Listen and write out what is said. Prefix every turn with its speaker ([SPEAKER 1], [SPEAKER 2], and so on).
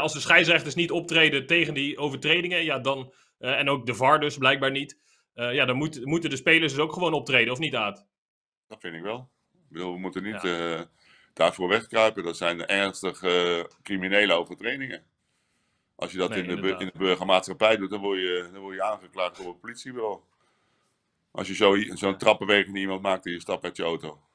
[SPEAKER 1] Nou, als de scheidsrechters niet optreden tegen die overtredingen, ja, dan, eh, en ook de VAR dus blijkbaar niet, eh, ja, dan moeten de spelers dus ook gewoon optreden, of niet, Aad? Dat vind ik wel.
[SPEAKER 2] we moeten niet eh, daarvoor wegkruipen. Dat zijn ernstige criminele overtredingen. Als je dat in, de, in de burgermaatschappij doet, dan word je, dan word je aangeklaagd door het politiebureau. Als je zo'n zo, trappenweg iemand maakt die je stap uit je auto.